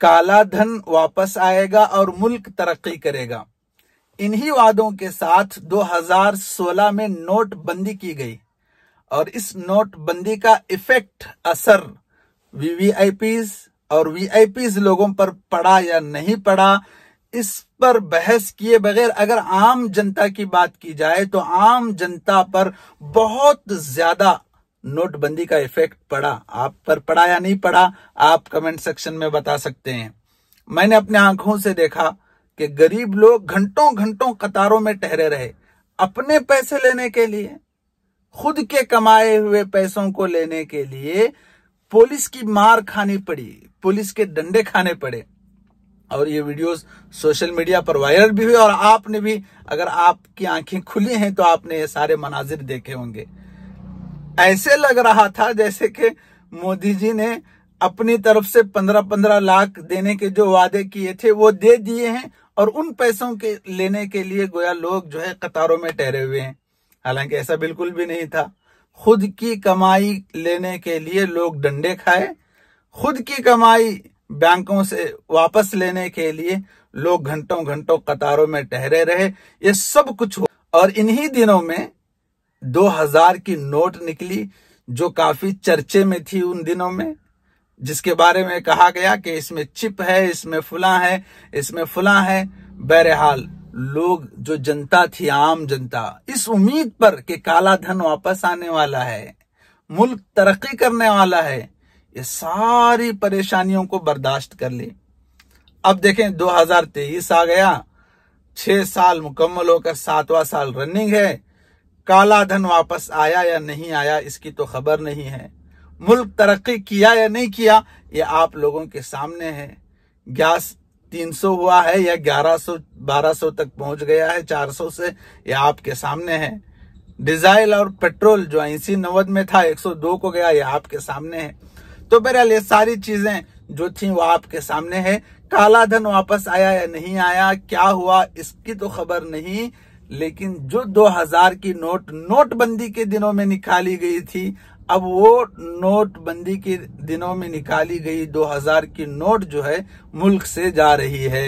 काला धन वापस आएगा और मुल्क तरक्की करेगा इन्हीं वादों के साथ 2016 में नोटबंदी की गई और इस नोटबंदी का इफेक्ट असर वीवीआईपीज और वीआईपीज लोगों पर पड़ा या नहीं पड़ा इस पर बहस किए बगैर अगर आम जनता की बात की जाए तो आम जनता पर बहुत ज्यादा नोटबंदी का इफेक्ट पड़ा आप पर पड़ा या नहीं पड़ा आप कमेंट सेक्शन में बता सकते हैं मैंने अपने आंखों से देखा कि गरीब लोग घंटों घंटों कतारों में ठहरे रहे अपने पैसे लेने के लिए खुद के कमाए हुए पैसों को लेने के लिए पुलिस की मार खानी पड़ी पुलिस के डंडे खाने पड़े और ये वीडियोस सोशल मीडिया पर वायरल भी हुए और आपने भी अगर आपकी आंखें खुली हैं तो आपने ये सारे मनाजिर देखे होंगे ऐसे लग रहा था जैसे कि मोदी जी ने अपनी तरफ से पंद्रह पंद्रह लाख देने के जो वादे किए थे वो दे दिए हैं और उन पैसों के लेने के लिए गोया लोग जो है कतारों में ठहरे हुए हैं हालांकि ऐसा बिल्कुल भी नहीं था खुद की कमाई लेने के लिए लोग डंडे खाए खुद की कमाई बैंकों से वापस लेने के लिए लोग घंटों घंटों कतारों में ठहरे रहे ये सब कुछ और इन्हीं दिनों में 2000 की नोट निकली जो काफी चर्चे में थी उन दिनों में जिसके बारे में कहा गया कि इसमें चिप है इसमें फुला है इसमें फुला है बहरहाल लोग जो जनता थी आम जनता इस उम्मीद पर कि काला धन वापस आने वाला है मुल्क तरक्की करने वाला है ये सारी परेशानियों को बर्दाश्त कर ली अब देखें 2023 आ गया छह साल मुकम्मल होकर सातवां साल रनिंग है काला धन वापस आया या नहीं आया इसकी तो खबर नहीं है मुल्क तरक्की किया या नहीं किया ये आप लोगों के सामने है गैस 300 हुआ है या 1100 1200 तक पहुंच गया है 400 से ये आपके सामने है डीजल और पेट्रोल जो ऐसी नवद में था 102 को गया ये आपके सामने है तो बहरहाल ये सारी चीजें जो थी वो आपके सामने है काला धन वापस आया या नहीं आया क्या हुआ इसकी तो खबर नहीं लेकिन जो 2000 की नोट नोटबंदी के दिनों में निकाली गई थी अब वो नोटबंदी के दिनों में निकाली गई 2000 की नोट जो है मुल्क से जा रही है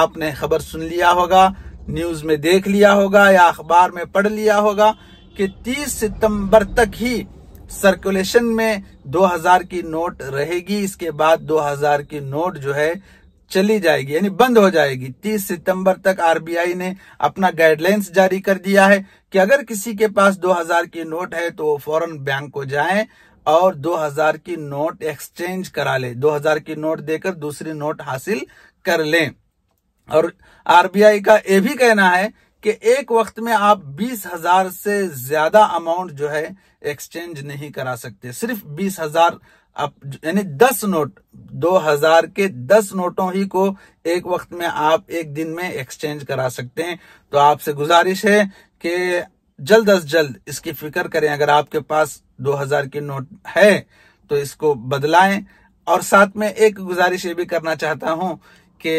आपने खबर सुन लिया होगा न्यूज में देख लिया होगा या अखबार में पढ़ लिया होगा कि 30 सितंबर तक ही सर्कुलेशन में 2000 की नोट रहेगी इसके बाद 2000 की नोट जो है चली जाएगी यानी बंद हो जाएगी 30 सितंबर तक आरबीआई ने अपना गाइडलाइंस जारी कर दिया है कि अगर किसी के पास 2000 की नोट है तो वो फॉरन बैंक को जाएं और 2000 की नोट एक्सचेंज करा ले 2000 की नोट देकर दूसरी नोट हासिल कर लें और आरबीआई का यह भी कहना है कि एक वक्त में आप बीस हजार से ज्यादा अमाउंट जो है एक्सचेंज नहीं करा सकते सिर्फ बीस हजार आप यानी दस नोट दो हजार के दस नोटों ही को एक वक्त में आप एक दिन में एक्सचेंज करा सकते हैं तो आपसे गुजारिश है कि जल्द अज जल्द इसकी फिक्र करें अगर आपके पास दो हजार की नोट है तो इसको बदलाएं और साथ में एक गुजारिश ये भी करना चाहता हूं कि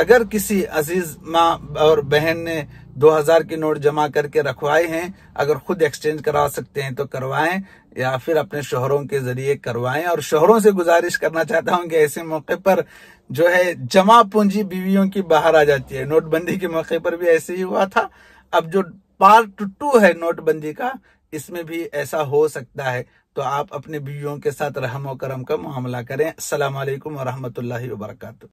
अगर किसी अजीज माँ और बहन ने 2000 के नोट जमा करके रखवाए हैं अगर खुद एक्सचेंज करवा सकते हैं तो करवाएं या फिर अपने शोहरों के जरिए करवाएं और शोहरों से गुजारिश करना चाहता हूं कि ऐसे मौके पर जो है जमा पूंजी बीवियों की बाहर आ जाती है नोटबंदी के मौके पर भी ऐसे ही हुआ था अब जो पार्ट टू है नोटबंदी का इसमें भी ऐसा हो सकता है तो आप अपने बीवियों के साथ रहम करम का मामला करें असल वरहमत लाही वबरकू